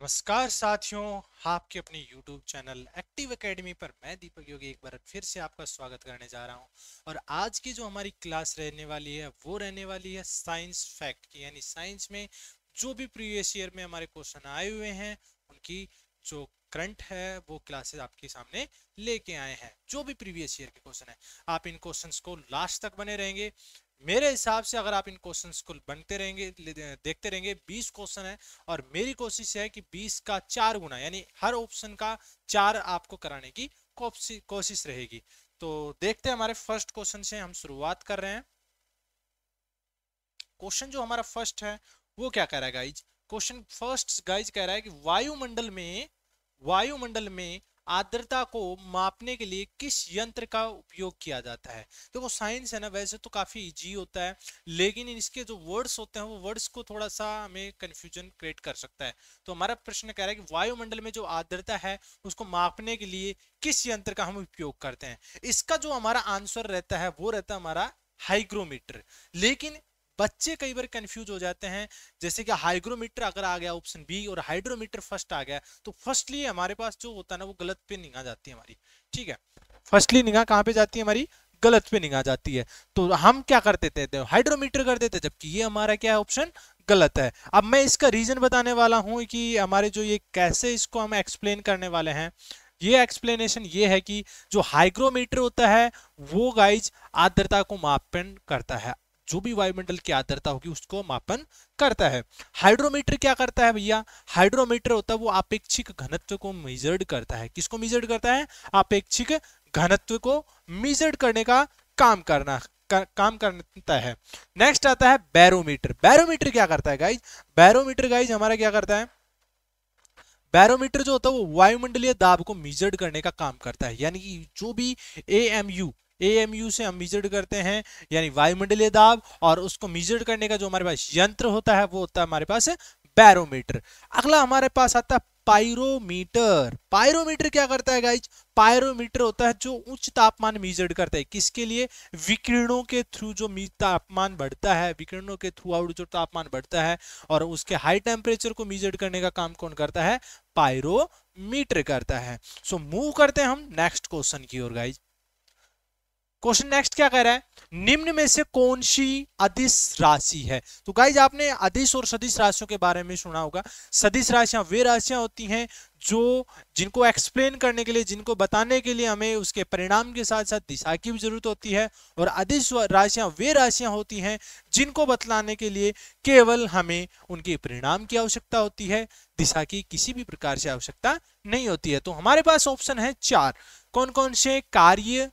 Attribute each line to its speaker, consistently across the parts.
Speaker 1: नमस्कार साथियों आपके अपने YouTube चैनल एक्टिव एकेडमी पर मैं दीपक योगी एक बार फिर से आपका स्वागत करने जा रहा हूं और आज की जो हमारी क्लास रहने वाली है वो रहने वाली है साइंस फैक्ट की यानी साइंस में जो भी प्रीवियस ईयर में हमारे क्वेश्चन आए हुए हैं उनकी जो करंट है वो क्लासेस आपके सामने लेके आए हैं जो भी प्रीवियस ईयर के क्वेश्चन है आप इन क्वेश्चन को लास्ट तक बने रहेंगे मेरे हिसाब से अगर आप इन क्वेश्चन को बनते रहेंगे देखते रहेंगे 20 क्वेश्चन है और मेरी कोशिश है कि 20 का चार गुना यानी हर ऑप्शन का चार आपको कराने की कोशिश रहेगी तो देखते हैं हमारे फर्स्ट क्वेश्चन से हम शुरुआत कर रहे हैं क्वेश्चन जो हमारा फर्स्ट है वो क्या कह रहा है गाइज क्वेश्चन फर्स्ट गाइज कह रहा है कि वायुमंडल में वायुमंडल में आर्द्रता को मापने के लिए किस यंत्र का उपयोग किया जाता है देखो तो साइंस है ना वैसे तो काफ़ी इजी होता है लेकिन इसके जो वर्ड्स होते हैं वो वर्ड्स को थोड़ा सा हमें कंफ्यूजन क्रिएट कर सकता है तो हमारा प्रश्न कह रहा है कि वायुमंडल में जो आर्द्रता है उसको मापने के लिए किस यंत्र का हम उपयोग करते हैं इसका जो हमारा आंसर रहता है वो रहता है हमारा हाइग्रोमीटर लेकिन बच्चे कई बार कंफ्यूज हो जाते हैं जैसे कि हाइग्रोमीटर अगर आ गया ऑप्शन बी और हाइड्रोमीटर फर्स्ट आ गया तो फर्स्टली हमारे पास जो होता है ना वो गलत पे निगाह जाती है हमारी ठीक है फर्स्टली निगाह कहाँ पे जाती है हमारी गलत पे निगाह जाती है तो हम क्या कर देते थे हाइड्रोमीटर कर देते जबकि ये हमारा क्या है ऑप्शन गलत है अब मैं इसका रीजन बताने वाला हूँ कि हमारे जो ये कैसे इसको हम एक्सप्लेन करने वाले हैं ये एक्सप्लेनेशन ये है कि जो हाइग्रोमीटर होता है वो गाइज आर्द्रता को मापन करता है जो भी वायुमंडल की आर्द्रता होगी उसको मापन करता है हाइड्रोमीटर क्या करता है भैया हाइड्रोमीटर होता है वो अपेक्षिक घनत्व को मेजर्ड करता है किसको मेजर्ड करता है अपेक्षिक घनत्व को मेजर्ड करने का काम करना का, काम करता है नेक्स्ट आता है बैरोमीटर बैरोमीटर क्या करता है गाइज बैरोमीटर गाइज हमारा क्या करता है बैरोमीटर जो होता है वो वायुमंडलीय दाब को मेजर्ड करने का काम करता है यानी कि जो भी एएमयू ए से हम मेजर करते हैं यानी वायुमंडलीय दाब और उसको मीजर्ड करने का जो हमारे पास यंत्र होता है वो होता है हमारे पास बैरोमीटर अगला हमारे पास आता है पायरोमीटर पायरोमीटर क्या करता है गाइज पायरोमीटर होता है जो उच्च तापमान मेजर करता है किसके लिए विकिरणों के थ्रू जो तापमान बढ़ता है विकिरणों के थ्रू आउट जो तापमान बढ़ता है और उसके हाई टेम्परेचर को मीजर्ड करने का काम कौन करता है पायरोमीटर करता है सो so, मूव करते हैं हम नेक्स्ट क्वेश्चन की ओर गाइज क्वेश्चन नेक्स्ट क्या कह रहा है निम्न में से कौन सी अधिस राशि है तो गाइज आपने अधिस और सदिश राशियों के बारे में सुना होगा सदिश राशियां वे राशियां होती हैं जो जिनको एक्सप्लेन करने के लिए जिनको बताने के लिए हमें उसके परिणाम के साथ साथ दिशा की भी जरूरत होती है और अधिस राशियां वे राशियां होती हैं जिनको बतलाने के लिए केवल हमें उनके परिणाम की आवश्यकता होती है दिशा की किसी भी प्रकार से आवश्यकता नहीं होती है तो हमारे पास ऑप्शन है चार कौन कौन से कार्य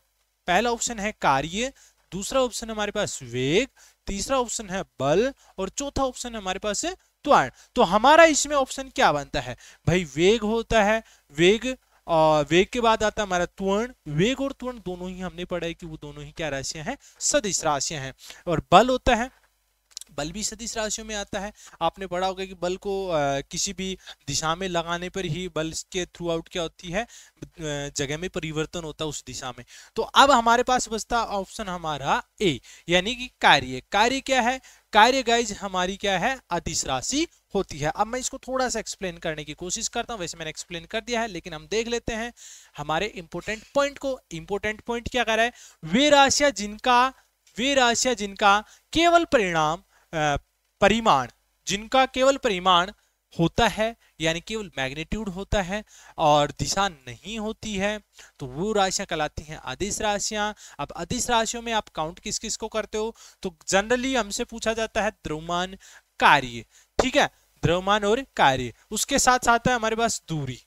Speaker 1: पहला ऑप्शन है कार्य दूसरा ऑप्शन हमारे पास वेग तीसरा ऑप्शन है बल और चौथा ऑप्शन हमारे पास है त्वरण तो हमारा इसमें ऑप्शन क्या बनता है भाई वेग होता है वेग और वेग के बाद आता है हमारा त्वरण वेग और त्वरण दोनों ही हमने पढ़ा है कि वो दोनों ही क्या राशियां हैं सदिश राशियां हैं और बल होता है बल भी सदिश राशियों में आता है आपने पढ़ा होगा कि बल को किसी भी दिशा में लगाने पर ही बल के थ्रू आउट क्या होती है जगह में परिवर्तन होता है उस दिशा में तो अब हमारे पास बचता ऑप्शन हमारा ए यानी कि कार्य कार्य क्या है कार्य गाइज हमारी क्या है अधिश राशि होती है अब मैं इसको थोड़ा सा एक्सप्लेन करने की कोशिश करता हूँ वैसे मैंने एक्सप्लेन कर दिया है लेकिन हम देख लेते हैं हमारे इंपोर्टेंट पॉइंट को इंपोर्टेंट पॉइंट क्या कह रहा है वे राशियां जिनका वे राशियां जिनका केवल परिणाम परिमाण जिनका केवल परिमाण होता है यानी केवल मैग्नीट्यूड होता है और दिशा नहीं होती है तो वो राशियां कहलाती हैं अधिस राशियां अब अधिस राशियों में आप काउंट किस किस को करते हो तो जनरली हमसे पूछा जाता है द्रव्यमान कार्य ठीक है द्रव्यमान और कार्य उसके साथ साथ है हमारे पास दूरी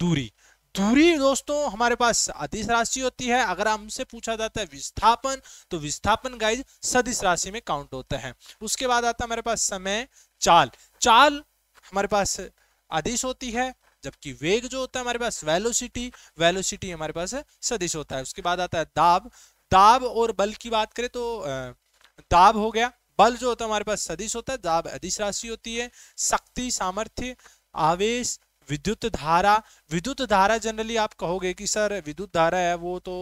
Speaker 1: दूरी दूरी दोस्तों हमारे पास सदिश राशि होती है अगर हमसे पूछा जाता है विस्थापन तो विस्थापन गाइज सदिश राशि में काउंट होता है उसके बाद आता है हमारे पास समय चाल चाल हमारे पास आदेश होती है जबकि वेग जो होता है हमारे पास वेलोसिटी वेलोसिटी हमारे पास सदिश होता है उसके बाद आता है दाब दाब और बल की बात करें तो दाब हो गया बल जो होता है हमारे पास सदिश होता है दाब अधिस राशि होती है शक्ति सामर्थ्य आवेश विद्युत धारा विद्युत धारा जनरली आप कहोगे कि सर विद्युत धारा है वो तो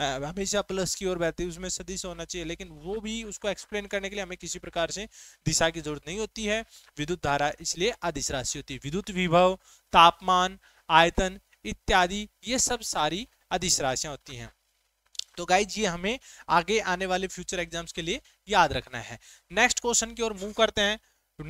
Speaker 1: हमेशा प्लस की ओर बहती है उसमें से होना चाहिए लेकिन वो भी उसको एक्सप्लेन करने के लिए हमें किसी प्रकार से दिशा की जरूरत नहीं होती है विद्युत धारा इसलिए आदिश राशि होती है विद्युत विभव तापमान आयतन इत्यादि ये सब सारी अधिस राशियां होती हैं तो गाइज ये हमें आगे आने वाले फ्यूचर एग्जाम्स के लिए याद रखना है नेक्स्ट क्वेश्चन की ओर मूव करते हैं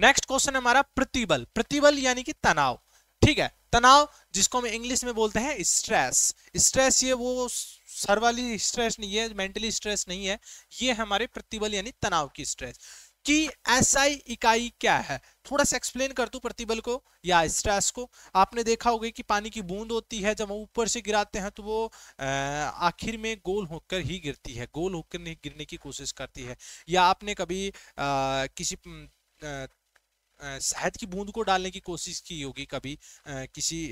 Speaker 1: नेक्स्ट क्वेश्चन हमारा प्रतिबल प्रतिबल यानी कि तनाव ठीक है तनाव जिसको हम इंग्लिश में बोलते हैं स्ट्रेस स्ट्रेस ये वो सर वाली स्ट्रेस नहीं है मेंटली स्ट्रेस नहीं है ये हमारे प्रतिबल यानी तनाव की स्ट्रेस कि एसआई इकाई क्या है थोड़ा सा एक्सप्लेन कर दू प्रतिबल को या स्ट्रेस को आपने देखा होगा कि पानी की बूंद होती है जब हम ऊपर से गिराते हैं तो वो आखिर में गोल होकर ही गिरती है गोल होकर नहीं गिरने की कोशिश करती है या आपने कभी आ, किसी शहद की बूंद को डालने की कोशिश की होगी कभी किसी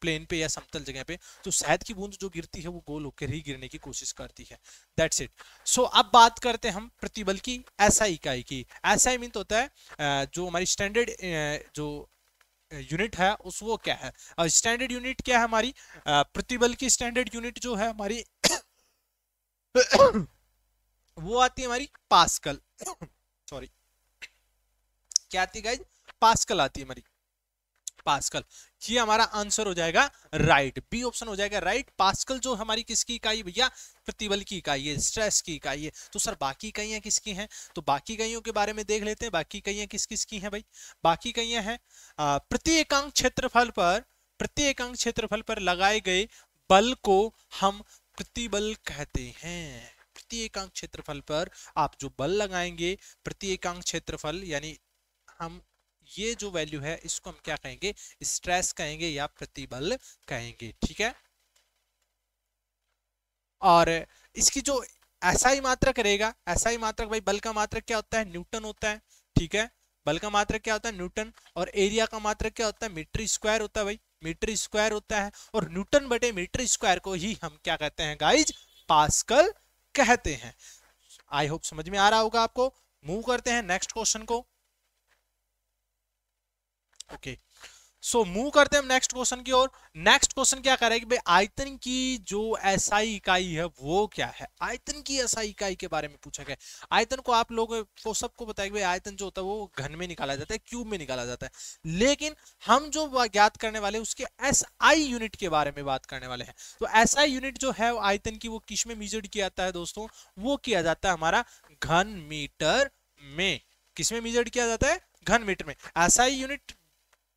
Speaker 1: प्लेन पे या समतल जगह पे तो शहद की बूंद जो गिरती है वो गोल होकर ही गिरने की कोशिश करती है दैट्स इट सो अब बात करते हैं हम प्रतिबल की ऐसा इकाई की ऐसा मीन होता है जो हमारी स्टैंडर्ड जो यूनिट है उस वो क्या है स्टैंडर्ड यूनिट क्या है हमारी प्रतिबल की स्टैंडर्ड यूनिट जो है हमारी वो आती है हमारी पास्कल सॉरी क्या आती गाइज पास्कल आती है हमारी पास्कल ये हमारा आंसर हो जाएगा राइट बी ऑप्शन हो जाएगा राइट पास्कल जो हमारी किसकी इकाई भैया प्रतिबल की इकाई है स्ट्रेस की इकाई है तो सर बाकी इकाइयाँ किसकी हैं तो बाकी इकाइयों के बारे में देख लेते हैं बाकी इकाइयाँ किस किस की हैं भाई बाकी इकाइयाँ हैं प्रति एकांक क्षेत्रफल पर प्रति एकांक क्षेत्रफल पर लगाए गए बल को हम प्रतिबल कहते हैं प्रति एकांक क्षेत्रफल पर आप जो बल लगाएंगे प्रति एकांक क्षेत्रफल यानी हम ये जो वैल्यू है इसको हम क्या कहेंगे स्ट्रेस कहेंगे या प्रतिबल कहेंगे ठीक है और इसकी जो ऐसा ही मात्रक रहेगा ऐसा ही मात्रक भाई बल का मात्रक क्या होता है न्यूटन होता है ठीक है बल का मात्रक क्या होता है न्यूटन और एरिया का मात्रक क्या होता है मीटर स्क्वायर होता है भाई मीटर स्क्वायर होता है और न्यूटन बटे मीटर स्क्वायर को ही हम क्या कहते हैं गाइज पास्कल कहते हैं आई होप समझ में आ रहा होगा आपको मूव करते हैं नेक्स्ट क्वेश्चन को ओके सो मूव करते हैं हम नेक्स्ट क्वेश्चन की ओर नेक्स्ट क्वेश्चन क्या करेगा भाई आयतन की जो एसआई इकाई है वो क्या है आयतन की एसआई इकाई के बारे में पूछा गया आयतन को आप लोग वो सबको बताएंगे भाई आयतन जो होता है वो घन में निकाला जाता है क्यूब में निकाला जाता है लेकिन हम जो ज्ञात करने वाले उसके एस यूनिट के बारे में बात करने वाले हैं तो एस यूनिट जो है आयतन की वो किस में मेजर किया जाता है दोस्तों वो किया जाता है हमारा घन मीटर में किसमें में मेजर किया जाता है घन मीटर में एसआई यूनिट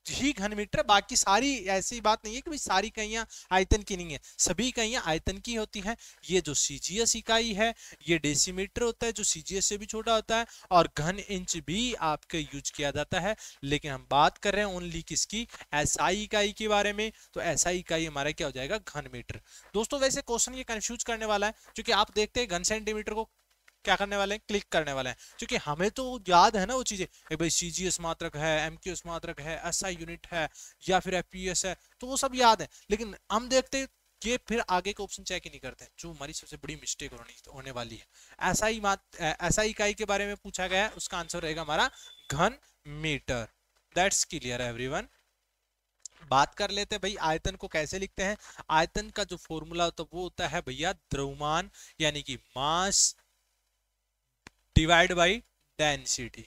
Speaker 1: ही घन मीटर बाकी सारी ऐसी बात नहीं है कि भाई सारी कहियाँ आयतन की नहीं है सभी कहियाँ आयतन की होती हैं ये जो सीजीएस इकाई है ये डेसीमीटर होता है जो सीजीएस से भी छोटा होता है और घन इंच भी आपके यूज किया जाता है लेकिन हम बात कर रहे हैं ओनली किसकी ऐसा इकाई के बारे में तो ऐसा इकाई हमारा क्या हो जाएगा घन मीटर दोस्तों वैसे क्वेश्चन ये कन्फ्यूज करने वाला है क्योंकि आप देखते हैं घन सेंटीमीटर को क्या करने वाले हैं क्लिक करने वाले हैं क्योंकि हमें तो याद है ना वो चीज़ें भाई सी जी एस मात्रक है एम क्यू एस मात्रक है एस आई यूनिट है या फिर एफ पी एस है तो वो सब याद है लेकिन हम देखते ये फिर आगे का ऑप्शन चेक ही नहीं करते जो हमारी सबसे बड़ी मिस्टेक होनी होने वाली है ऐसा ही मात ऐसा इकाई के बारे में पूछा गया है उसका आंसर रहेगा हमारा घन मीटर दैट्स क्लियर एवरीवन बात कर लेते हैं भाई आयतन को कैसे लिखते हैं आयतन का जो फॉर्मूला होता है वो होता है भैया द्रव्यमान यानी कि मास डिवाइड बाई डेंसिटी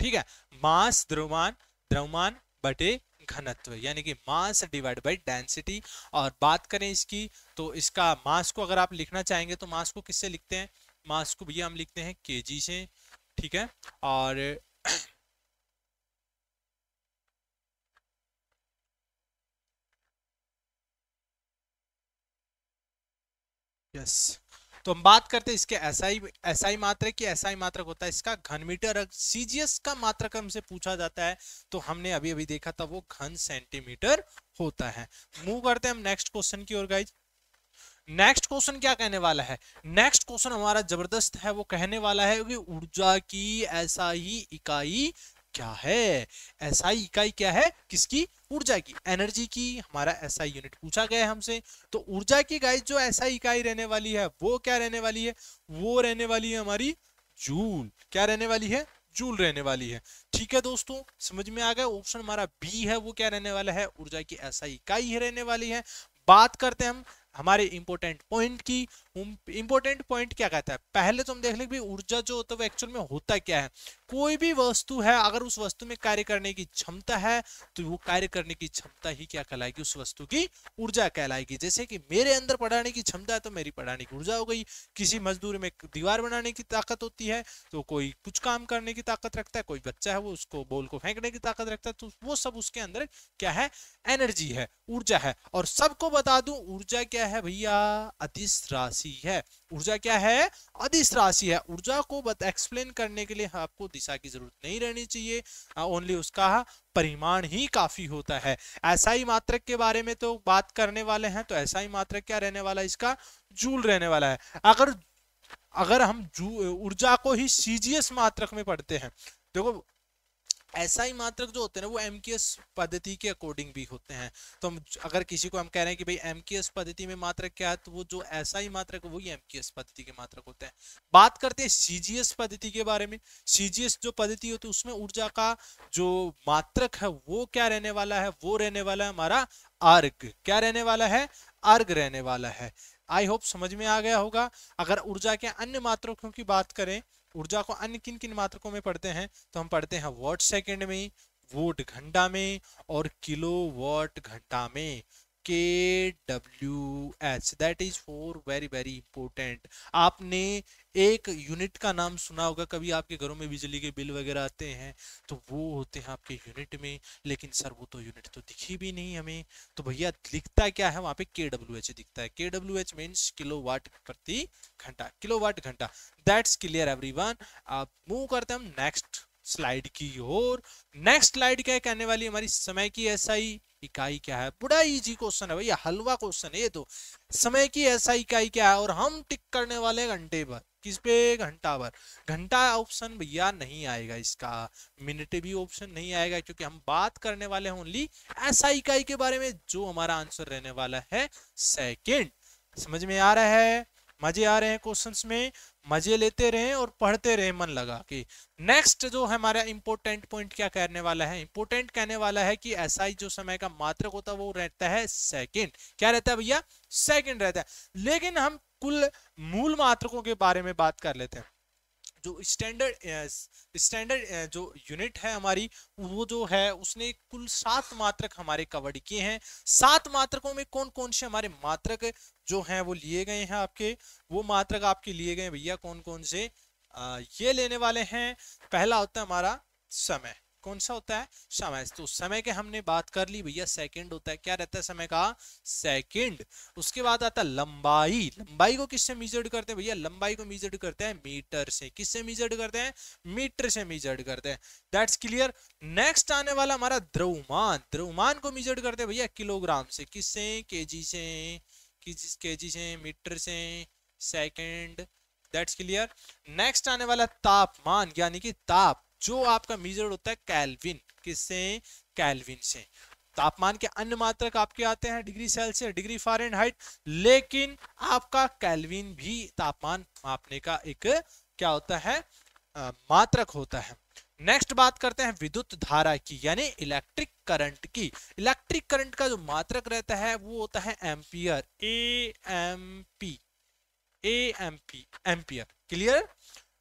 Speaker 1: ठीक है मास द्रव्यमान द्रव्यमान बटे घनत्व यानी कि मास डिवाइड बाई डेंसिटी और बात करें इसकी तो इसका मास को अगर आप लिखना चाहेंगे तो मास को किससे लिखते हैं मास को भैया हम लिखते हैं के से ठीक है और यस yes. तो हम बात करते हैं इसके एसआई एसआई मात्रक की एसआई मात्रक होता है इसका घन मीटर सीजीएस का मात्रक हमसे पूछा जाता है तो हमने अभी अभी देखा था वो घन सेंटीमीटर होता है मूव करते हैं हम नेक्स्ट क्वेश्चन की ओर गाइज नेक्स्ट क्वेश्चन क्या कहने वाला है नेक्स्ट क्वेश्चन हमारा जबरदस्त है वो कहने वाला है कि ऊर्जा की ऐसा ही इकाई क्या है एसआई इकाई क्या है किसकी ऊर्जा की एनर्जी की हमारा एसआई यूनिट पूछा गया है हमसे तो ऊर्जा की गाइस जो एसआई इकाई रहने वाली है वो क्या रहने वाली है वो रहने वाली है हमारी जूल क्या रहने वाली है जूल रहने वाली है ठीक है दोस्तों समझ में आ गया ऑप्शन हमारा बी है वो क्या रहने वाला है ऊर्जा की ऐसा इकाई रहने वाली है बात करते हैं हम हमारे इंपोर्टेंट पॉइंट की इंपोर्टेंट पॉइंट क्या कहता है पहले तो हम देख लें ऊर्जा जो होता है वो एक्चुअल में होता क्या है कोई भी वस्तु है अगर उस वस्तु में कार्य करने की क्षमता है तो वो कार्य करने की क्षमता ही क्या कहलाएगी उस वस्तु की ऊर्जा कहलाएगी जैसे कि मेरे अंदर पढ़ाने की क्षमता है तो मेरी पढ़ाने की ऊर्जा हो गई किसी मजदूर में दीवार बनाने की ताकत होती है तो कोई कुछ काम करने की ताकत रखता है कोई बच्चा है वो उसको बॉल को फेंकने की ताकत रखता है तो वो सब उसके अंदर क्या है एनर्जी है ऊर्जा है और सबको बता दू ऊर्जा क्या है भैया अधिस राशि है ऊर्जा क्या है अधिस राशि है ऊर्जा को एक्सप्लेन करने के लिए आपको शीशा की जरूरत नहीं रहनी चाहिए ओनली हाँ, उसका हाँ, परिमाण ही काफी होता है ऐसा ही मात्रक के बारे में तो बात करने वाले हैं तो ऐसा ही मात्रक क्या रहने वाला है इसका जूल रहने वाला है अगर अगर हम ऊर्जा को ही सीजीएस मात्रक में पढ़ते हैं देखो ऐसा ही मात्रक जो होते हैं ना वो एम पद्धति के अकॉर्डिंग भी होते हैं तो हम अगर किसी को हम कह रहे हैं कि भाई एम पद्धति में मात्रक क्या है तो वो जो ऐसा ही मात्रक वही एम पद्धति के मात्रक होते हैं बात करते हैं सी पद्धति के बारे में सी जो पद्धति होती है उसमें ऊर्जा का जो मात्रक है वो क्या रहने वाला है वो रहने वाला है हमारा अर्घ क्या रहने वाला है अर्घ रहने वाला है आई होप समझ में आ गया होगा अगर ऊर्जा के अन्य मात्रकों की बात करें ऊर्जा को अन्य किन किन मात्रकों में पढ़ते हैं तो हम पढ़ते हैं वॉट सेकेंड में वोट घंटा में और किलो वॉट घंटा में W H that is for very very important आपने एक यूनिट का नाम सुना होगा कभी आपके घरों में बिजली के बिल वगैरह आते हैं तो वो होते हैं आपके यूनिट में लेकिन सर वो तो यूनिट तो दिखी भी नहीं हमें तो भैया दिखता क्या है वहाँ पे के डब्ल्यू एच दिखता है K W H means kilo watt प्रति घंटा किलो वाट घंटा दैट्स क्लियर एवरी आप मूव करते हैं हम नेक्स्ट स्लाइड की ओर नेक्स्ट स्लाइड क्या कहने वाली हमारी समय की एसआई इकाई क्या है बड़ा इजी क्वेश्चन है भैया हलवा क्वेश्चन है ये तो समय की ऐसा इकाई क्या है और हम टिक करने वाले घंटे पर किस पे घंटा पर घंटा ऑप्शन भैया नहीं आएगा इसका मिनट भी ऑप्शन नहीं आएगा क्योंकि हम बात करने वाले हैं ओनली ऐसा इकाई के बारे में जो हमारा आंसर रहने वाला है सेकेंड समझ में आ रहा है मजे आ रहे हैं क्वेश्चंस में मजे लेते रहे और पढ़ते रहे मन लगा के नेक्स्ट जो हमारा इंपोर्टेंट पॉइंट क्या कहने वाला है इंपोर्टेंट कहने वाला है कि ऐसा ही जो समय का मात्रक होता है वो रहता है सेकंड क्या रहता है भैया सेकंड रहता है लेकिन हम कुल मूल मात्रकों के बारे में बात कर लेते हैं जो स्टैंडर्ड स्टैंडर्ड जो यूनिट है हमारी वो जो है उसने कुल सात मात्रक हमारे कवर किए हैं सात मात्रकों में कौन कौन से हमारे मात्रक जो हैं वो लिए गए हैं आपके वो मात्रक आपके लिए गए भैया कौन कौन से आ, ये लेने वाले हैं पहला होता है हमारा समय कौन सा होता है समय तो समय के हमने बात कर ली भैया सेकंड होता है क्या रहता है समय का सेकंड उसके बाद आता है लंबाई लंबाई को किससे मीजर्ड करते हैं भैया लंबाई को मीजर्ड करते हैं मीटर से किससे मीजर्ड करते हैं मीटर से मीजर्ड करते हैं दैट्स क्लियर नेक्स्ट आने वाला हमारा द्रव्यमान द्रव्यमान को मीजर्ड करते हैं भैया किलोग्राम से किससे के से किस के से मीटर से सेकेंड दैट्स क्लियर नेक्स्ट आने वाला तापमान यानी कि ताप जो आपका मीजर होता है कैलविन किससे कैलविन से तापमान के अन्य मात्रक आपके आते हैं डिग्री सेल्सियस डिग्री फारेनहाइट लेकिन आपका कैलविन भी तापमान मापने का एक क्या होता है आ, मात्रक होता है नेक्स्ट बात करते हैं विद्युत धारा की यानी इलेक्ट्रिक करंट की इलेक्ट्रिक करंट का जो मात्रक रहता है वो होता है ampere A M P A M P ampere clear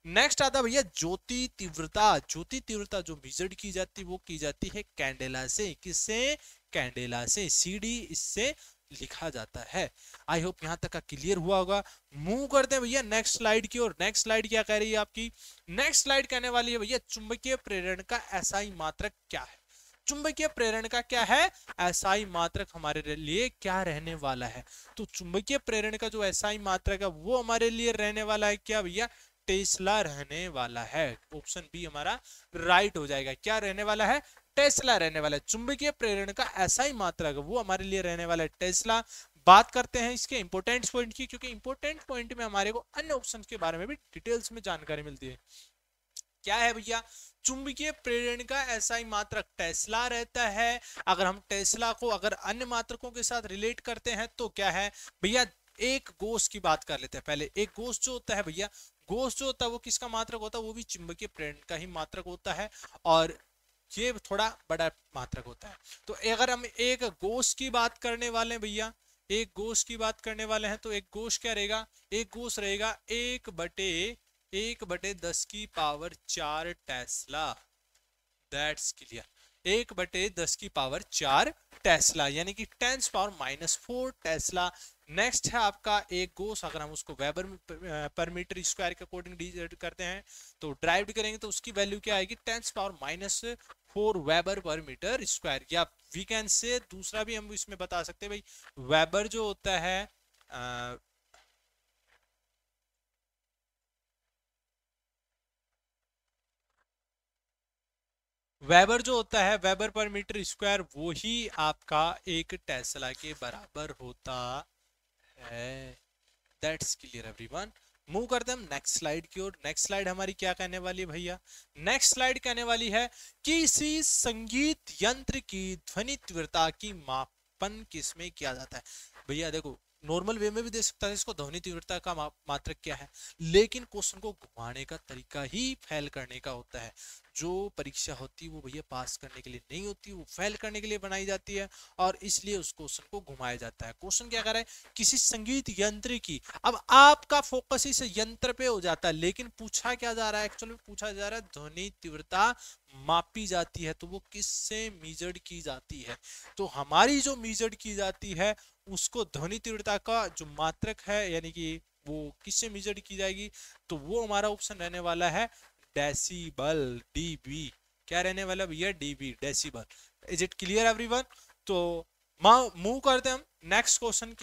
Speaker 1: next आता भैया ज्योति तीव्रता ज्योति तीव्रता जो मेजर्ड की जाती है वो की जाती है कैंडेला से किससे कैंडेला से सीडी इससे लिखा जाता है आई होप यहाँ तक का क्लियर हुआ होगा मूव करते हैं भैया नेक्स्ट स्लाइड की और नेक्स्ट स्लाइड क्या कह रही है आपकी नेक्स्ट स्लाइड कहने वाली है भैया चुंबकीय प्रेरण का ही मात्रक क्या है चुंबकीय प्रेरण का क्या है ही मात्रक हमारे लिए क्या रहने वाला है तो चुंबकीय प्रेरण का जो ही मात्रक है वो हमारे लिए रहने वाला है क्या भैया टेस्ला रहने वाला है ऑप्शन बी हमारा राइट हो जाएगा क्या रहने वाला है टेस्ला रहने वाला है चुंबकीय प्रेरण का ऐसा ही मात्रक वो हमारे लिए रहने वाला है टेस्ला बात करते हैं इसके इंपोर्टेंट पॉइंट की क्योंकि इंपोर्टेंट पॉइंट में हमारे को अन्य ऑप्शन के बारे में भी डिटेल्स में जानकारी मिलती है क्या है भैया चुंबकीय प्रेरण का ऐसा ही मात्रक टेस्ला रहता है अगर हम टेस्ला को अगर अन्य मात्रकों के साथ रिलेट करते हैं तो क्या है भैया एक गोश की बात कर लेते हैं पहले एक गोश जो होता है भैया गोश्त जो होता है वो किसका मात्रक होता है वो भी चुंबकीय प्रेरण का ही मात्रक होता है और ये थोड़ा बड़ा मात्रक होता है तो अगर हम एक गोश्त की बात करने वाले हैं भैया एक गोश्त की बात करने वाले हैं तो एक गोश्त क्या रहेगा एक गोश्त रहेगा एक बटे एक बटे दस की पावर चार टेस्ला दैट्स क्लियर एक बटे दस की पावर चार टेस्ला यानी कि tens power minus four tesla next है आपका एक गोस अगर हम उसको वेबर पर मीटर स्क्वायर के अकॉर्डिंग करते हैं तो ड्राइव करेंगे तो उसकी वैल्यू क्या आएगी tens power minus four weber per metre square या वीकेंड से दूसरा भी हम इसमें बता सकते हैं भाई वेबर जो होता है वेबर जो होता है वेबर पर मीटर स्क्वायर वो ही आपका एक टेस्ला के बराबर होता है दैट्स क्लियर एवरीवन मूव करते हम नेक्स्ट स्लाइड की ओर नेक्स्ट स्लाइड हमारी क्या कहने वाली है भैया नेक्स्ट स्लाइड कहने वाली है किसी संगीत यंत्र की ध्वनि तीव्रता की मापन किसमें किया जाता है भैया देखो नॉर्मल वे में भी दे सकता है इसको ध्वनि तीव्रता का मात्रक क्या है लेकिन क्वेश्चन को घुमाने का तरीका ही फैल करने का होता है जो परीक्षा होती है वो भैया पास करने के लिए नहीं होती वो फैल करने के लिए बनाई जाती है और इसलिए उस क्वेश्चन को घुमाया जाता है क्वेश्चन क्या कर रहा है किसी संगीत यंत्र की अब आपका फोकस इस यंत्र पे हो जाता है लेकिन पूछा क्या जा रहा है एक्चुअल में पूछा जा रहा है ध्वनि तीव्रता मापी जाती है तो वो किससे मीजर्ड की जाती है तो हमारी जो मीजर्ड की जाती है उसको ध्वनि तीव्रता का जो मात्रक है यानी कि वो किससे मीजर्ड की जाएगी तो वो हमारा ऑप्शन रहने वाला है डेसीबल डीबी क्या रहने वाला भैया DB decibel is it clear everyone तो मूव करते हैं हम नेक्स्ट क्वेश्चन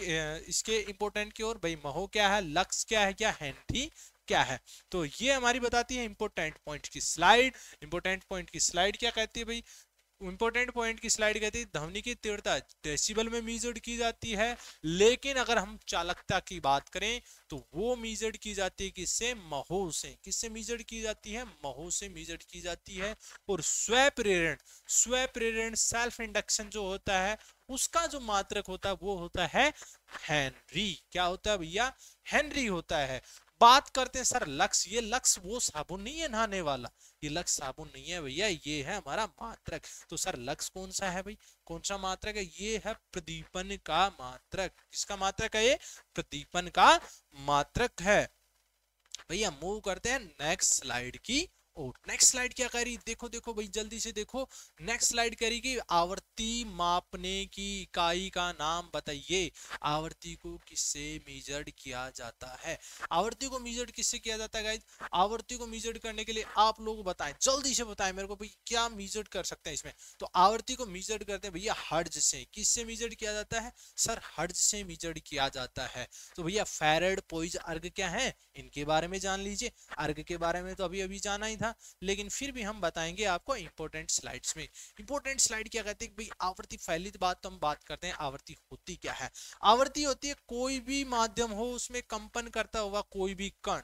Speaker 1: इसके इंपोर्टेंट की ओर भाई महो क्या है लक्स क्या है क्या हैंडी क्या है तो ये हमारी बताती है इंपोर्टेंट पॉइंट की स्लाइड इंपोर्टेंट पॉइंट की स्लाइड क्या कहती है भाई इंपोर्टेंट पॉइंट की स्लाइड कहती है ध्वनि की तीव्रता डेसिबल में मीजर्ड की जाती है लेकिन अगर हम चालकता की बात करें तो वो मीजर्ड की जाती है किससे महो से किससे मीजर्ड की जाती है महो से मीजर्ड की जाती है और प्रेरण स्व प्रेरण सेल्फ इंडक्शन जो होता है उसका जो मात्रक होता है वो होता है हेनरी क्या होता है भैया हेनरी होता है बात करते हैं सर लक्ष्य ये लक्स वो साबुन नहीं है नहाने वाला ये लक्स साबुन नहीं है भैया ये है हमारा मात्रक तो सर लक्ष्य कौन सा है भाई कौन सा मात्रक है ये है प्रदीपन का मात्रक किसका मात्रक है ये प्रदीपन का मात्रक है भैया मूव करते हैं नेक्स्ट स्लाइड की और नेक्स्ट स्लाइड क्या कह रही देखो देखो भाई जल्दी से देखो नेक्स्ट स्लाइड कह रही कि आवर्ती मापने की इकाई का नाम बताइए आवर्ती को किससे मेजर्ड किया जाता है आवर्ती को मेजर्ड किससे किया जाता है आवर्ती को मेजर्ड करने के लिए आप लोग बताएं जल्दी से बताएं मेरे को भाई क्या मेजर्ड कर सकते हैं इसमें तो आवर्ती को मेजर्ड करते हैं भैया हर्ज से किससे मेजर्ड किया जाता है सर हर्ज से मेजर्ड किया जाता है तो भैया फेरड पोइज अर्ग क्या है इनके बारे में जान लीजिए अर्ग के बारे में तो अभी अभी जाना ही था ना लेकिन फिर भी हम बताएंगे आपको इंपॉर्टेंट स्लाइड्स में इंपॉर्टेंट स्लाइड क्या कहते हैं भाई आवर्ती पहली बात तो हम बात करते हैं आवृत्ति होती क्या है आवृत्ति होती है कोई भी माध्यम हो उसमें कंपन करता हुआ कोई भी कण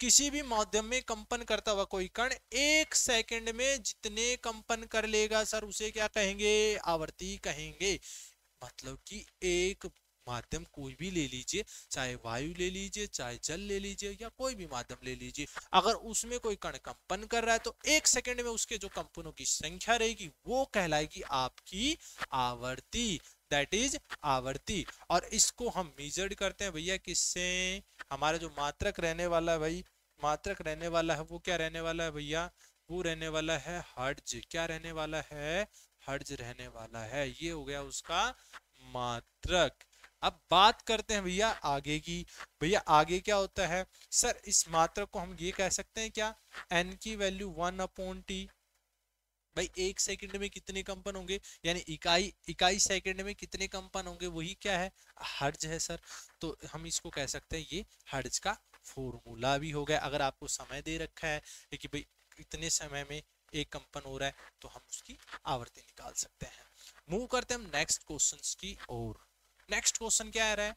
Speaker 1: किसी भी माध्यम में कंपन करता हुआ कोई कण एक सेकंड में जितने कंपन कर लेगा सर उसे क्या कहेंगे आवर्ती कहेंगे मतलब कि एक माध्यम कोई भी ले लीजिए चाहे वायु ले लीजिए चाहे जल ले लीजिए या कोई भी माध्यम ले लीजिए अगर उसमें कोई कण कंपन कर रहा है तो एक सेकंड में उसके जो कंपनों की संख्या रहेगी वो कहलाएगी आपकी आवर्ती दैट इज आवर्ती और इसको हम मेजर करते हैं भैया किससे हमारा जो मात्रक रहने वाला है भाई मात्रक रहने वाला है वो क्या रहने वाला है भैया वो रहने वाला है हर्ज क्या रहने वाला है हर्ज रहने वाला है ये हो गया उसका मात्रक अब बात करते हैं भैया आगे की भैया आगे क्या होता है सर इस मात्रक को हम ये कह सकते हैं क्या एन की वैल्यू वन अपॉन टी भाई एक सेकंड में कितने कंपन होंगे यानी इकाई इकाई सेकंड में कितने कंपन होंगे वही क्या है हर्ज है सर तो हम इसको कह सकते हैं ये हर्ज का फॉर्मूला भी हो गया अगर आपको समय दे रखा है कि भाई इतने समय में एक कंपन हो रहा है तो हम उसकी आवृत्ति निकाल सकते हैं मूव करते हैं हम नेक्स्ट क्वेश्चन की ओर नेक्स्ट क्वेश्चन क्या आ रहा है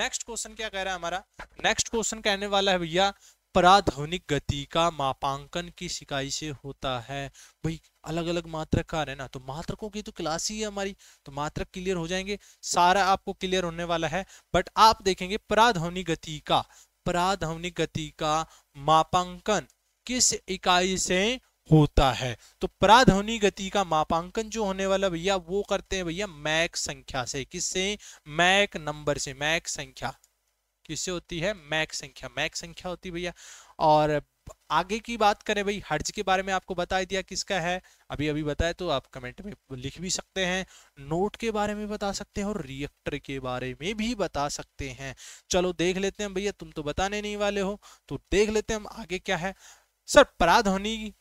Speaker 1: नेक्स्ट क्वेश्चन क्या कह रहा है हमारा नेक्स्ट क्वेश्चन कहने वाला है भैया पराध्वनिक गति का मापांकन की इकाई से होता है भाई अलग अलग मात्रक का है ना तो मात्रकों की तो क्लास ही है हमारी तो मात्रक क्लियर हो जाएंगे सारा आपको क्लियर होने वाला है बट आप देखेंगे पराध्वनिक गति का पराध्वनिक गति का मापांकन किस इकाई से होता है तो पराध्वनि गति का मापांकन जो होने वाला भैया वो करते हैं भैया मैक संख्या से किससे मैक नंबर से मैक संख्या किससे होती है मैक संख्या मैक संख्या होती भैया और आगे की बात करें भाई हर्ज के बारे में आपको बता दिया किसका है अभी अभी बताए तो आप कमेंट में लिख भी सकते हैं नोट के बारे में बता सकते हैं और रिएक्टर के बारे में भी बता सकते हैं चलो देख लेते हैं भैया तुम तो बताने नहीं वाले हो तो देख लेते हैं हम आगे क्या है सर पराध्वनि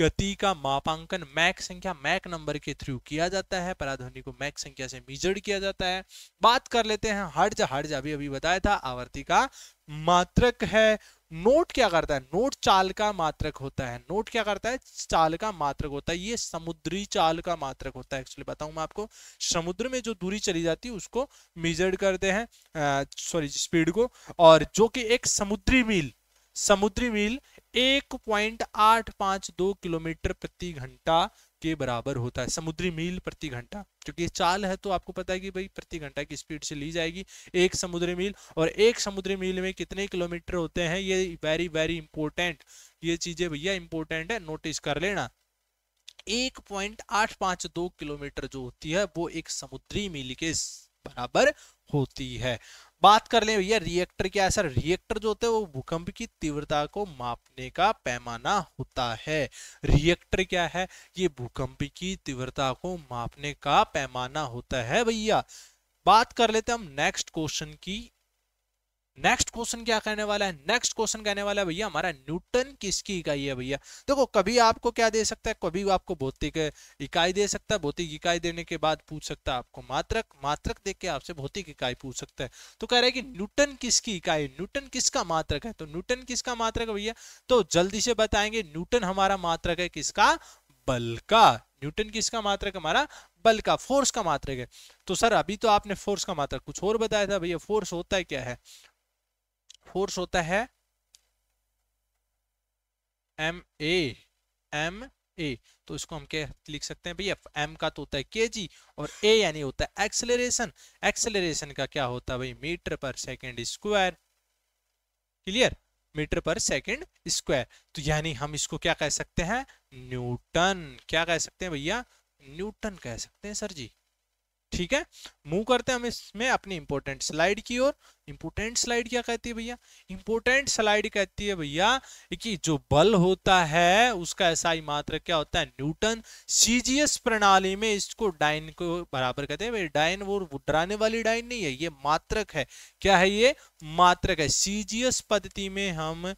Speaker 1: गति का मापांकन मैक संख्या मैक नंबर के थ्रू किया जाता है पराध्वनि को मैक संख्या से मिजर्ड किया जाता है बात कर लेते हैं हर्ज हर्ज अभी अभी बताया था आवर्ती का मात्रक है नोट क्या करता है नोट चाल का मात्रक होता है नोट क्या करता है चाल का मात्रक होता है ये समुद्री चाल का मात्रक होता है एक्चुअली बताऊं मैं आपको समुद्र में जो दूरी चली जाती है उसको मिजर्ड करते हैं सॉरी स्पीड को और जो कि एक समुद्री मील समुद्री मील एक पॉइंट आठ पांच दो किलोमीटर प्रति घंटा के बराबर होता है समुद्री मील प्रति घंटा क्योंकि चाल है तो आपको पता है कि भाई प्रति घंटा की स्पीड से ली जाएगी एक समुद्री मील और एक समुद्री मील में कितने किलोमीटर होते हैं ये वेरी वेरी इंपॉर्टेंट ये चीजें भैया इंपॉर्टेंट है नोटिस कर लेना एक पॉइंट आठ पांच दो किलोमीटर जो होती है वो एक समुद्री मील के बराबर होती है बात कर लें भैया रिएक्टर क्या है सर रिएक्टर जो होते हैं वो भूकंप की तीव्रता को मापने का पैमाना होता है रिएक्टर क्या है ये भूकंप की तीव्रता को मापने का पैमाना होता है भैया बात कर लेते हैं हम नेक्स्ट क्वेश्चन की नेक्स्ट क्वेश्चन क्या कहने वाला है नेक्स्ट क्वेश्चन कहने वाला है भैया हमारा न्यूटन किसकी इकाई है भैया देखो कभी आपको क्या दे सकता है कभी आपको भौतिक इकाई दे सकता है भौतिक इकाई देने के बाद पूछ सकता है आपको मात्रक मात्रक देख के आपसे भौतिक इकाई पूछ सकता है तो कह रहे हैं कि न्यूटन किसकी इकाई न्यूटन किसका मात्रक है तो न्यूटन किसका मात्रक है भैया तो जल्दी से बताएंगे न्यूटन हमारा मात्रक है किसका बल का न्यूटन किसका मात्रक हमारा बल का फोर्स का मात्रक है तो सर अभी तो आपने फोर्स का मात्रक कुछ और बताया था भैया फोर्स होता है क्या है फोर्स होता है एम ए एम ए तो इसको हम क्या लिख सकते हैं भैया एम का तो होता है के जी और ए यानी होता है एक्सेलरेशन एक्सेलरेशन का क्या होता है भाई metre per second square clear metre per second square तो यानी हम इसको क्या कह सकते हैं न्यूटन क्या कह सकते हैं भैया न्यूटन कह सकते हैं सर जी ठीक है मूव करते हैं हम इसमें अपनी इंपोर्टेंट स्लाइड की ओर इंपोर्टेंट स्लाइड क्या कहती है भैया इंपोर्टेंट स्लाइड कहती है भैया कि जो बल होता है उसका ऐसा ही मात्र क्या होता है न्यूटन सीजीएस प्रणाली में इसको डाइन को बराबर कहते हैं डाइन वो डराने वाली डाइन नहीं है ये मात्रक है क्या है ये मात्रक है सीजीएस पद्धति में हम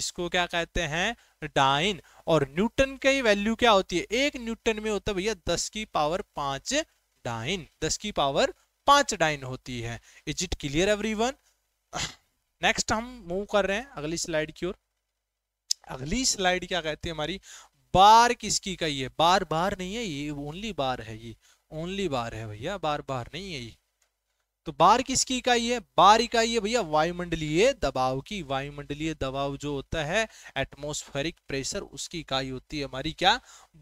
Speaker 1: इसको क्या कहते हैं डाइन और न्यूटन की वैल्यू क्या होती है एक न्यूटन में होता है भैया दस की पावर पांच डाइन दस की पावर पांच डाइन होती है is it clear one next हम मूव कर रहे हैं अगली स्लाइड की ओर अगली स्लाइड क्या कहती है हमारी बार किसकी का ये बार बार नहीं है ये ओनली बार है ये ओनली बार है भैया बार बार नहीं है ये तो बार किसकी इकाई है बार इकाई है भैया वायुमंडलीय दबाव की वायुमंडलीय दबाव जो होता है एटमोस्फेरिक प्रेशर उसकी इकाई होती है हमारी क्या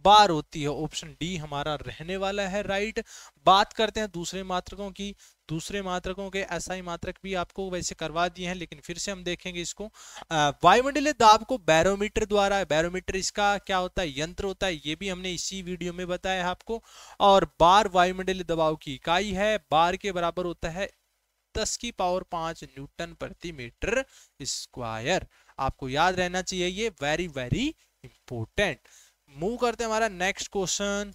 Speaker 1: बार होती है ऑप्शन डी हमारा रहने वाला है राइट बात करते हैं दूसरे मात्रकों की दूसरे मात्रकों के ही मात्रक भी आपको वैसे करवा दिए हैं लेकिन फिर से हम देखेंगे इसको वायुमंडलीय दाब को बैरोमीटर द्वारा बैरोमीटर इसका क्या होता है यंत्र होता है ये भी हमने इसी वीडियो में बताया आपको और बार वायुमंडलीय दबाव की इकाई है बार के बराबर होता है दस की पावर पांच न्यूटन प्रति मीटर स्क्वायर आपको याद रहना चाहिए ये वेरी वेरी इंपॉर्टेंट मूव करते हैं हमारा next question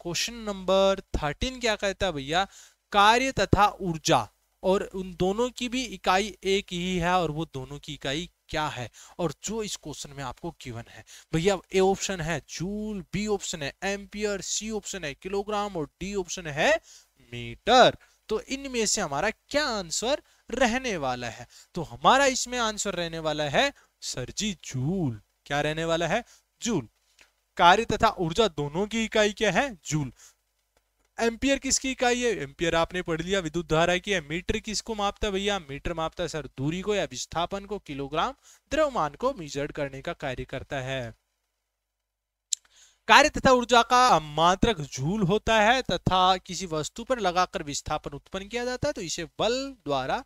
Speaker 1: question number thirteen क्या कहता है भैया कार्य तथा ऊर्जा और उन दोनों की भी इकाई एक ही है और वो दोनों की इकाई क्या है और जो इस क्वेश्चन में आपको गिवन है भैया ए ऑप्शन है जूल बी ऑप्शन है एम्पियर सी ऑप्शन है किलोग्राम और डी ऑप्शन है मीटर तो इनमें से हमारा क्या आंसर रहने वाला है तो हमारा इसमें आंसर रहने वाला है सर जी जूल क्या रहने वाला है जूल कार्य तथा ऊर्जा दोनों की इकाई क्या है जूल एम्पियर किसकी इकाई है एम्पियर आपने पढ़ लिया विद्युत धारा की है मीटर किसको मापता है भैया मीटर मापता है सर दूरी को या विस्थापन को किलोग्राम द्रव्यमान को मीजर करने का कार्य करता है कार्य तथा ऊर्जा का मात्रक झूल होता है तथा किसी वस्तु पर लगाकर विस्थापन उत्पन्न किया जाता है तो इसे बल द्वारा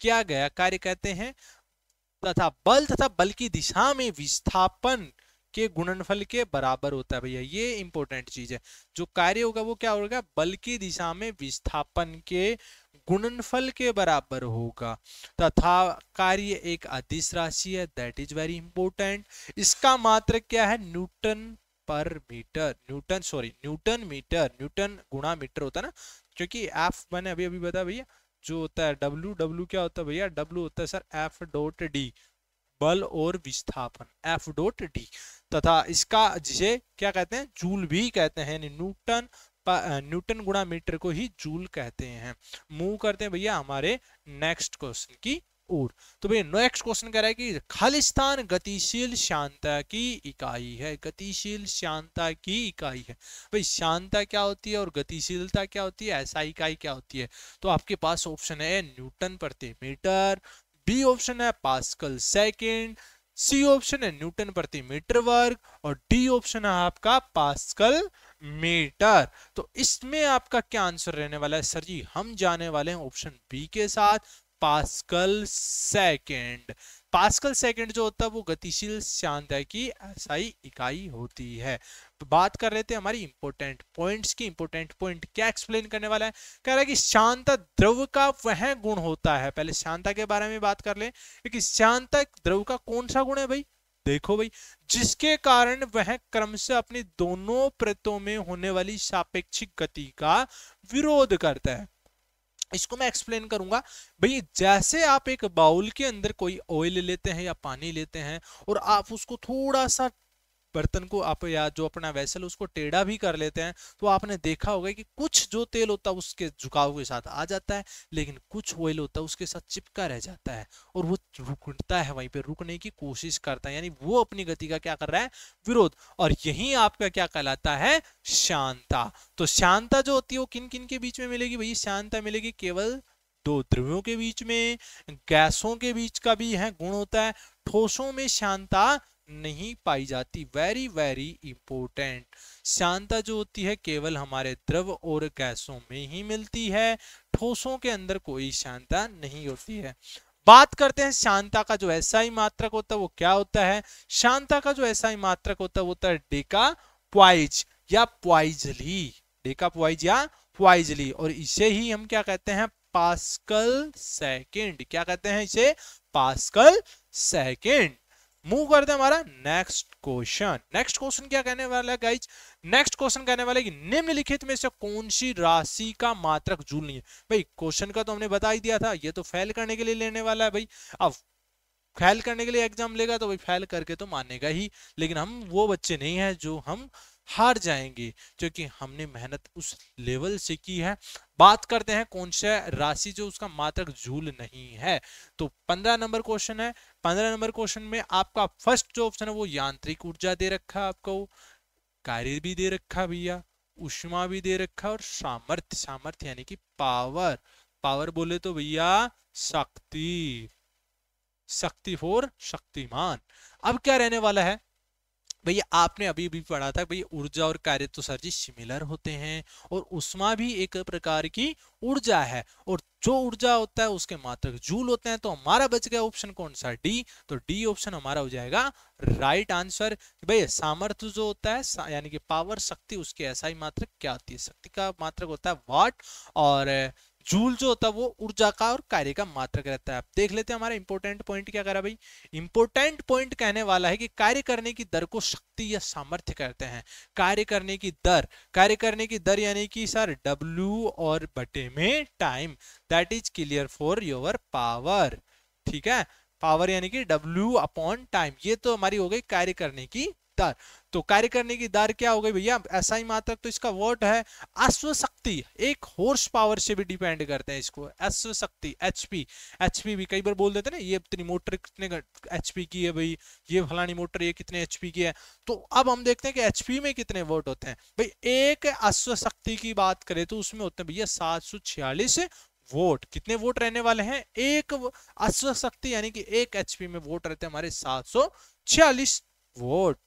Speaker 1: किया गया कार्य कहते हैं तथा बल तथा बल की दिशा में विस्थापन के गुणनफल के बराबर होता है भैया ये इंपॉर्टेंट चीज है जो कार्य होगा वो क्या होगा बल की दिशा में विस्थापन के गुणनफल के बराबर होगा तथा कार्य एक अधिस राशि है दैट इज वेरी इंपॉर्टेंट इसका मात्र क्या है newton per metre newton sorry newton metre newton गुणा मीटर होता है ना क्योंकि एफ मैंने अभी अभी बताया भैया जो होता है डब्ल्यू डब्लू क्या होता है भैया डब्ल्यू होता है सर एफ डॉट डी बल और विस्थापन एफ डोट डी तथा इसका जिसे क्या कहते हैं जूल भी कहते हैं न्यूटन न्यूटन गुणा मीटर को ही जूल कहते हैं मूव करते हैं भैया हमारे नेक्स्ट क्वेश्चन की और तो भैया नेक्स्ट क्वेश्चन कह रहा है कि खालिस्तान गतिशील शांता की इकाई है गतिशील शांता की इकाई है भाई शांता क्या होती है और गतिशीलता क्या होती है ऐसा इकाई क्या होती है तो आपके पास ऑप्शन है न्यूटन प्रति मीटर बी ऑप्शन है पास्कल सेकेंड सी ऑप्शन है न्यूटन प्रति मीटर वर्ग और डी ऑप्शन है आपका पास्कल मीटर तो इसमें आपका क्या आंसर रहने वाला है सर जी हम जाने वाले हैं ऑप्शन बी के साथ पास्कल सेकेंड पास्कल सेकंड जो होता है वो गतिशील सांद्रता की एसआई इकाई होती है तो बात कर रहे थे हमारी इंपोर्टेंट पॉइंट्स की इंपोर्टेंट पॉइंट क्या एक्सप्लेन करने वाला है कह रहा है कि शांता द्रव का वह गुण होता है पहले शांता के बारे में बात कर ले लेकिन शांता द्रव का कौन सा गुण है भाई देखो भाई जिसके कारण वह क्रम से अपनी दोनों प्रतों में होने वाली सापेक्षिक गति का विरोध करता है इसको मैं एक्सप्लेन करूंगा भाई जैसे आप एक बाउल के अंदर कोई ऑयल लेते हैं या पानी लेते हैं और आप उसको थोड़ा सा बर्तन को आप या जो अपना वैसल उसको टेढ़ा भी कर लेते हैं तो आपने देखा होगा कि कुछ जो तेल होता है उसके झुकाव के साथ आ जाता है लेकिन कुछ ऑयल होता है उसके साथ चिपका रह जाता है और वो रुकता है वहीं पर रुकने की कोशिश करता है यानी वो अपनी गति का क्या कर रहा है विरोध और यही आपका क्या कहलाता है शांता तो शांता जो होती है वो किन किन के बीच में मिलेगी भैया शांता मिलेगी केवल दो द्रव्यों के बीच में गैसों के बीच का भी है गुण होता है ठोसों में शांता नहीं पाई जाती वेरी वेरी इंपॉर्टेंट शांता जो होती है केवल हमारे द्रव और गैसों में ही मिलती है ठोसों के अंदर कोई शांता नहीं होती है बात करते हैं शांता का जो ऐसा ही मात्रक होता है वो क्या होता है शांता का जो ऐसा ही मात्रक होता है वो होता है डेका प्वाइज या प्वाइजली डेका प्वाइज या प्वाइजली और इसे ही हम क्या कहते हैं पास्कल सेकेंड क्या कहते हैं इसे पास्कल सेकेंड मूव करते हैं हमारा नेक्स्ट क्वेश्चन नेक्स्ट क्वेश्चन क्या कहने वाला है गाइज नेक्स्ट क्वेश्चन कहने वाला है कि निम्नलिखित में से कौन सी राशि का मात्रक जूल नहीं है भाई क्वेश्चन का तो हमने बता ही दिया था ये तो फेल करने के लिए लेने वाला है भाई अब फेल करने के लिए एग्जाम लेगा तो भाई फेल करके तो मानेगा ही लेकिन हम वो बच्चे नहीं है जो हम हार जाएंगे क्योंकि हमने मेहनत उस लेवल से की है बात करते हैं कौन सा राशि जो उसका मात्रक झूल नहीं है तो पंद्रह नंबर क्वेश्चन है पंद्रह नंबर क्वेश्चन में आपका फर्स्ट जो ऑप्शन है वो यांत्रिक ऊर्जा दे रखा है आपको कार्य भी दे रखा भैया उष्मा भी दे रखा और सामर्थ्य सामर्थ्य यानी कि पावर पावर बोले तो भैया शक्ति शक्ति फोर शक्तिमान अब क्या रहने वाला है भैया आपने अभी भी पढ़ा था भैया ऊर्जा और कार्य तो सर जी सिमिलर होते हैं और उष्मा भी एक प्रकार की ऊर्जा है और जो ऊर्जा होता है उसके मात्रक जूल होते हैं तो हमारा बच गया ऑप्शन कौन सा डी तो डी ऑप्शन हमारा हो जाएगा राइट आंसर भैया सामर्थ्य जो होता है यानी कि पावर शक्ति उसके ऐसा ही मात्र क्या होती है शक्ति का मात्र होता है वाट और जूल जो होता है वो ऊर्जा का और कार्य का मात्रक रहता है आप देख लेते हैं हमारा इंपोर्टेंट पॉइंट क्या करा भाई इंपोर्टेंट पॉइंट कहने वाला है कि कार्य करने की दर को शक्ति या सामर्थ्य कहते हैं कार्य करने की दर कार्य करने की दर यानी कि सर डब्ल्यू और बटे में time that is clear for your power ठीक है पावर यानी कि डब्ल्यू अपॉन टाइम ये तो हमारी हो गई कार्य करने की दर तो कार्य करने की दर क्या हो गई भैया ऐसा ही मात्रक तो इसका वर्ड है अश्वशक्ति एक हॉर्स पावर से भी डिपेंड करते हैं इसको अश्वशक्ति एचपी एचपी भी कई बार बोल देते ना ये इतनी मोटर कितने एचपी की है भाई ये फलानी मोटर ये कितने एचपी की है तो अब हम देखते हैं कि एचपी में कितने वर्ड होते हैं भाई एक अश्वशक्ति की बात करें तो उसमें होते हैं भैया सात वोट कितने वोट रहने वाले हैं एक अश्वशक्ति यानी कि एक एचपी में वोट रहते हैं हमारे सात सौ छियालीस वोट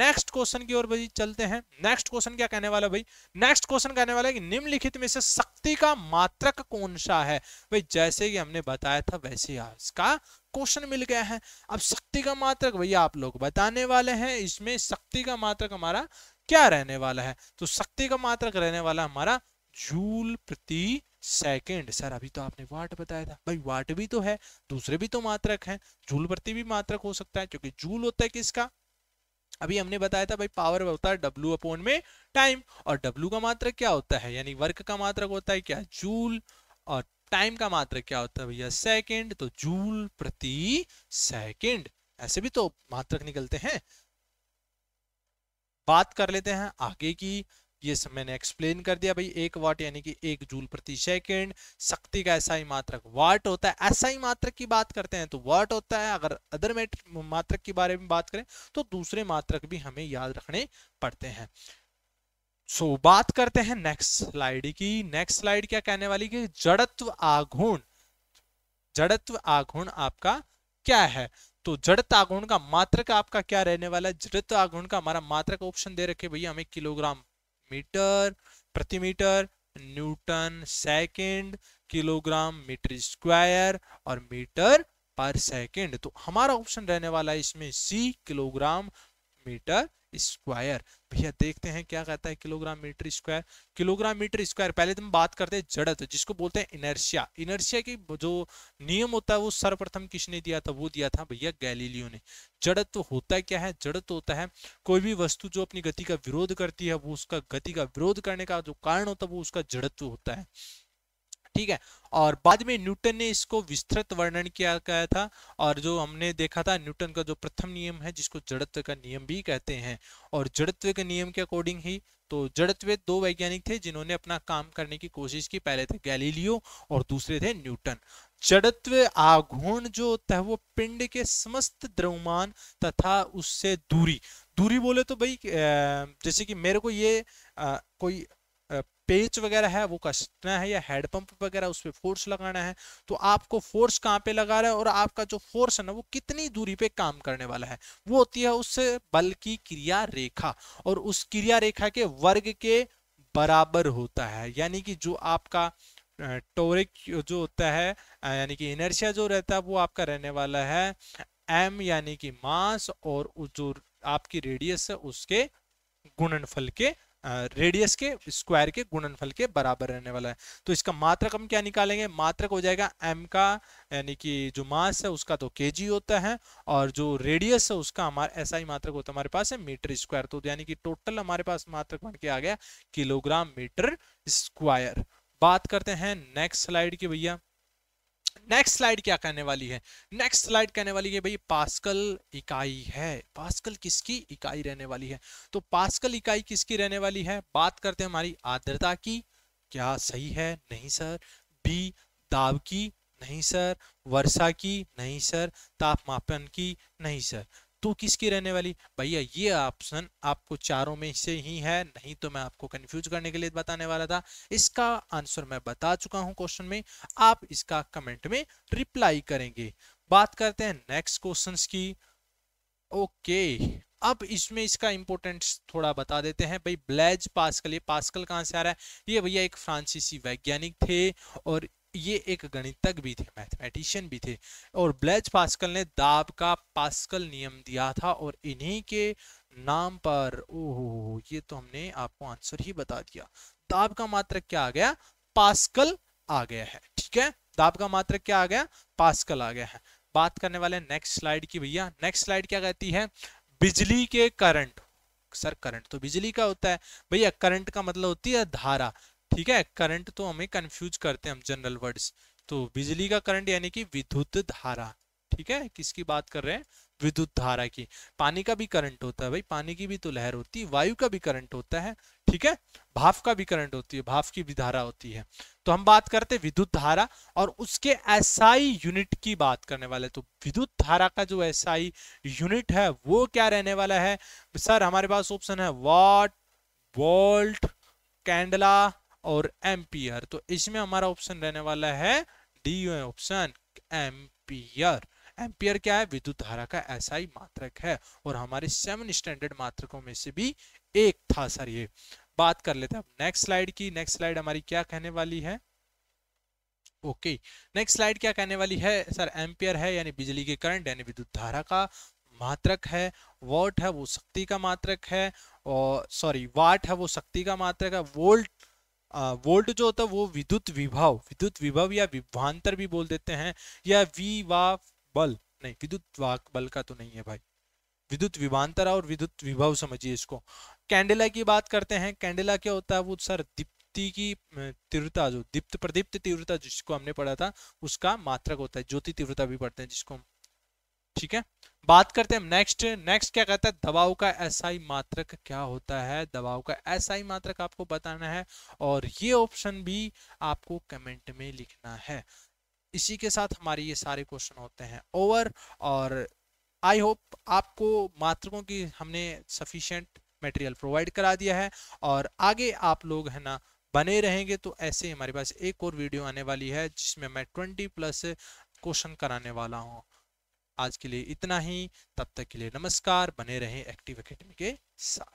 Speaker 1: नेक्स्ट क्वेश्चन की ओर भाई चलते हैं नेक्स्ट क्वेश्चन क्या कहने वाला भाई नेक्स्ट क्वेश्चन कहने वाला है कि निम्नलिखित में से शक्ति का मात्रक कौन सा है भाई जैसे कि हमने बताया था वैसे इसका क्वेश्चन मिल गया है अब शक्ति का मात्रक भैया आप लोग बताने वाले हैं इसमें शक्ति का मात्रक हमारा क्या रहने वाला है तो शक्ति का मात्रक रहने वाला हमारा जूल प्रति सेकेंड सर अभी तो आपने वाट बताया था भाई वाट भी तो है दूसरे भी तो मात्रक है जूल प्रति भी मात्रक हो सकता है क्योंकि जूल होता है किसका अभी हमने बताया था भाई पावर होता है डब्ल्यू अपोन में टाइम और डब्ल्यू का मात्रक क्या होता है यानी वर्क का मात्रक होता है क्या जूल और टाइम का मात्रक क्या होता है भैया सेकेंड तो जूल प्रति सेकेंड ऐसे भी तो मात्रक निकलते हैं बात कर लेते हैं आगे की ये सब मैंने एक्सप्लेन कर दिया भाई एक वाट यानी कि एक जूल प्रति सेकेंड शक्ति का ऐसा ही मात्रक वाट होता है ऐसा ही मात्रक की बात करते हैं तो वाट होता है अगर अदर मेट मात्रक के बारे में बात करें तो दूसरे मात्रक भी हमें याद रखने पड़ते हैं सो so, बात करते हैं नेक्स्ट स्लाइड की नेक्स्ट स्लाइड क्या कहने वाली कि जड़त्व आघूर्ण जड़त्व आघूर्ण आपका क्या है तो जड़त आघूर्ण का मात्रक आपका क्या रहने वाला है जड़त्व आघूर्ण का हमारा मात्रक ऑप्शन दे रखे भैया हमें किलोग्राम मीटर प्रति metre newton second kilogram metre square और मीटर पर सेकंड तो हमारा ऑप्शन रहने वाला है इसमें सी किलोग्राम मीटर स्क्वायर भैया देखते हैं क्या कहता है kilogram metre square kilogram metre square पहले तो हम बात करते हैं जड़त जिसको बोलते हैं इनर्शिया इनर्शिया की जो नियम होता है वो सर्वप्रथम किसने दिया था वो दिया था भैया गैलीलियो ने जड़त तो होता क्या है जड़त होता है कोई भी वस्तु जो अपनी गति का विरोध करती है वो उसका गति का विरोध करने का जो कारण होता है वो उसका जड़त्व होता है ठीक है और बाद में न्यूटन ने इसको विस्तृत वर्णन किया गया था और जो हमने देखा था न्यूटन का जो प्रथम नियम है जिसको जड़त्व का नियम भी कहते हैं और जड़त्व के नियम के अकॉर्डिंग ही तो जड़त्व दो वैज्ञानिक थे जिन्होंने अपना काम करने की कोशिश की पहले थे गैलीलियो और दूसरे थे न्यूटन जड़त्व आघूर्ण जो होता है वो पिंड के समस्त द्रव्यमान तथा उससे दूरी दूरी बोले तो भाई जैसे कि मेरे को ये आ, कोई पेच वगैरह है वो कसना है या हेड पंप वगैरह उस पर फोर्स लगाना है तो आपको फोर्स कहाँ पे लगा रहा है और आपका जो फोर्स है ना वो कितनी दूरी पे काम करने वाला है वो होती है उस बल की क्रिया रेखा और उस क्रिया रेखा के वर्ग के बराबर होता है यानी कि जो आपका टोरिक जो होता है यानी कि इनर्शिया जो रहता है वो आपका रहने वाला है एम यानी कि मास और जो आपकी रेडियस है उसके गुणनफल के रेडियस के स्क्वायर के गुणनफल के बराबर रहने वाला है तो इसका मात्रक हम क्या निकालेंगे मात्रक हो जाएगा एम का यानी कि जो मास है उसका तो के होता है और जो रेडियस है उसका हमारा ऐसा ही मात्रक होता है हमारे पास है मीटर स्क्वायर तो यानी कि टोटल हमारे पास मात्रक बन के आ गया किलोग्राम मीटर स्क्वायर बात करते हैं नेक्स्ट स्लाइड की भैया नेक्स्ट स्लाइड क्या कहने वाली है नेक्स्ट स्लाइड कहने वाली है भाई पास्कल इकाई है पास्कल किसकी इकाई रहने वाली है तो पास्कल इकाई किसकी रहने वाली है बात करते हैं हमारी आर्द्रता की क्या सही है नहीं सर बी दाब की नहीं सर वर्षा की नहीं सर तापमापन की नहीं सर तो किसकी रहने वाली भैया ये ऑप्शन आपको चारों में से ही है नहीं तो मैं आपको कंफ्यूज करने के लिए बताने वाला था इसका आंसर मैं बता चुका हूं क्वेश्चन में आप इसका कमेंट में रिप्लाई करेंगे बात करते हैं नेक्स्ट क्वेश्चन की ओके अब इसमें इसका इंपोर्टेंस थोड़ा बता देते हैं भाई ब्लैज पास्कल ये पास्कल कहाँ से आ रहा है ये भैया एक फ्रांसीसी वैज्ञानिक थे और ये एक गणितज्ञ भी थे मैथमेटिशियन भी थे और ब्लेज पास्कल ने दाब का पास्कल नियम दिया था और इन्हीं के नाम पर ओहो ये तो हमने आपको आंसर ही बता दिया दाब का मात्रक क्या आ गया पास्कल आ गया है ठीक है दाब का मात्रक क्या आ गया पास्कल आ गया है बात करने वाले नेक्स्ट स्लाइड की भैया नेक्स्ट स्लाइड क्या कहती है बिजली के करंट सर करंट तो बिजली का होता है भैया करंट का मतलब होती है धारा ठीक है करंट तो हमें कंफ्यूज करते हैं हम जनरल वर्ड्स तो बिजली का करंट यानी कि विद्युत धारा ठीक है किसकी बात कर रहे हैं विद्युत धारा की पानी का भी करंट होता है भाई पानी की भी तो लहर होती है वायु का भी करंट होता है ठीक है भाफ का भी करंट होती है भाफ की भी धारा होती है तो हम बात करते हैं विद्युत धारा और उसके एसआई यूनिट की बात करने वाले तो विद्युत धारा का जो एसआई यूनिट है वो क्या रहने वाला है सर हमारे पास ऑप्शन है वाट वोल्ट कैंडला और एम्पियर तो इसमें हमारा ऑप्शन रहने वाला है डी ऑप्शन एम्पियर एम्पियर क्या है विद्युत धारा का ऐसा ही मात्रक है और हमारे सेवन स्टैंडर्ड मात्रकों में से भी एक था सर ये बात कर लेते हैं नेक्स्ट स्लाइड की नेक्स्ट स्लाइड हमारी क्या कहने वाली है ओके नेक्स्ट स्लाइड क्या कहने वाली है सर एम्पियर है यानी बिजली के करंट यानी विद्युत धारा का मात्रक है वॉट है वो शक्ति का मात्रक है और सॉरी वाट है वो शक्ति का मात्रक है वोल्ट वोल्ट जो होता है वो विद्युत विभाव विद्युत विभव या विभवान्तर भी बोल देते हैं या विवाह बल नहीं विद्युत वाक बल का तो नहीं है भाई विद्युत विभांतर और विद्युत विभव समझिए इसको कैंडेला की बात करते हैं कैंडेला क्या होता है वो सर दीप्ति की तीव्रता जो दीप्त प्रदीप्त तीव्रता जिसको हमने पढ़ा था उसका मात्रक होता है ज्योति तीव्रता भी पढ़ते हैं जिसको हम ठीक है बात करते हैं नेक्स्ट नेक्स्ट क्या कहता है दबाव का एसआई मात्रक क्या होता है दबाव का एसआई मात्रक आपको बताना है और ये ऑप्शन भी आपको कमेंट में लिखना है इसी के साथ हमारे ये सारे क्वेश्चन होते हैं ओवर और आई होप आपको मात्रकों की हमने सफिशेंट मटेरियल प्रोवाइड करा दिया है और आगे आप लोग है ना बने रहेंगे तो ऐसे हमारे पास एक और वीडियो आने वाली है जिसमें मैं ट्वेंटी प्लस क्वेश्चन कराने वाला हूँ आज के लिए इतना ही तब तक के लिए नमस्कार बने रहें एक्टिव एकेडमी के साथ